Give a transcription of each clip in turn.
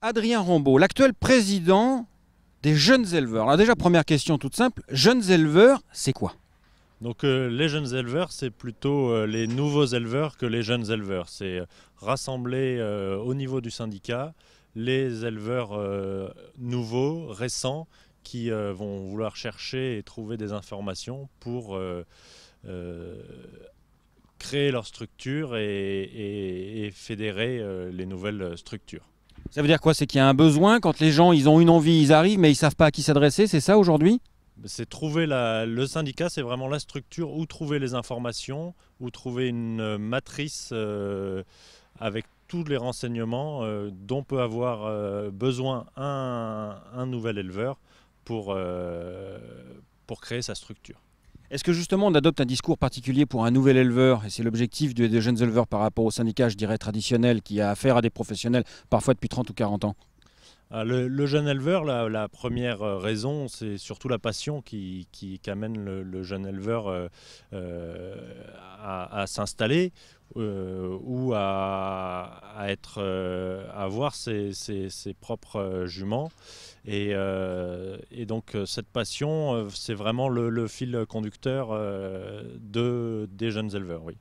Adrien Rombaud, l'actuel président des jeunes éleveurs. Alors déjà, première question toute simple, jeunes éleveurs, c'est quoi donc euh, les jeunes éleveurs, c'est plutôt euh, les nouveaux éleveurs que les jeunes éleveurs. C'est euh, rassembler au niveau du syndicat les éleveurs nouveaux, récents, qui vont vouloir chercher et trouver des informations pour créer leur structure et fédérer les nouvelles structures. Ça veut dire quoi C'est qu'il y a un besoin quand les gens ils ont une envie, ils arrivent, mais ils savent pas à qui s'adresser. C'est ça aujourd'hui C'est trouver le syndicat, c'est vraiment la structure où trouver les informations, où trouver une euh, matrice euh, avec tous les renseignements euh, dont peut avoir besoin un, un, nouvel éleveur pour, pour créer sa structure. Est-ce que justement on adopte un discours particulier pour un nouvel éleveur Et c'est l'objectif des jeunes éleveurs par rapport au syndicat, je dirais, traditionnel, qui a affaire à des professionnels parfois depuis 30 ou 40 ans ah, le, jeune éleveur, la, la première euh, raison, c'est surtout la passion qui, amène le, jeune éleveur euh, euh, à, s'installer ou à, être, avoir euh, ses, ses, propres euh, juments. Et, euh, et, donc cette passion, c'est vraiment le, fil conducteur de, des jeunes éleveurs, oui.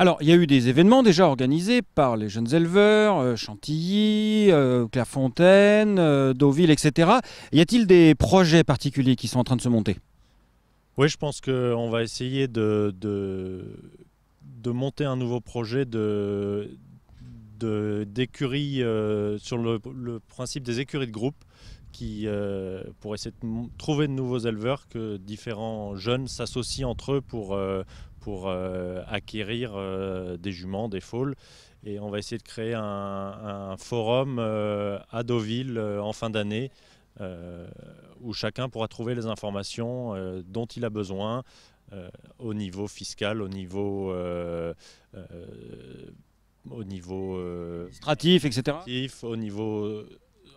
Alors, il y a eu des événements déjà organisés par les jeunes éleveurs, Chantilly, Clairefontaine, Deauville, etc. Y a-t-il des projets particuliers qui sont en train de se monter Oui, je pense qu'on va essayer de, de, de, monter un nouveau projet de, d'écuries, euh, sur le, principe des écuries de groupe, qui, euh, pour essayer de trouver de nouveaux éleveurs, que différents jeunes s'associent entre eux pour, euh, pour acquérir des juments, des folles Et on va essayer de créer un, un forum à Deauville en fin d'année où chacun pourra trouver les informations dont il a besoin au niveau fiscal, au niveau au niveau euh, stratif, etc. Au niveau euh,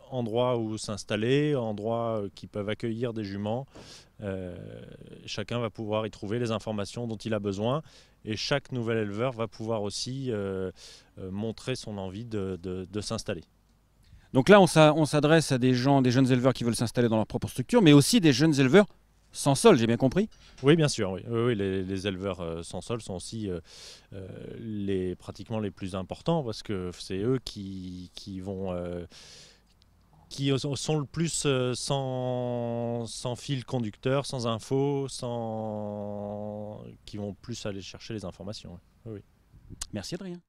endroit où s'installer, endroit euh, qui peuvent accueillir des juments. chacun va pouvoir y trouver les informations dont il a besoin et chaque nouvel éleveur va pouvoir aussi montrer son envie de, de, s'installer. Donc là, on s'adresse à des gens, des jeunes éleveurs qui veulent s'installer dans leur propre structure, mais aussi des jeunes éleveurs sans sol, j'ai bien compris Oui, bien sûr. les, éleveurs sans sol sont aussi les pratiquement les plus importants parce que c'est eux qui, vont euh, qui sont le plus euh, sans, sans, fil conducteur, sans info, sans... qui vont plus aller chercher les informations. Oui. Merci Adrien.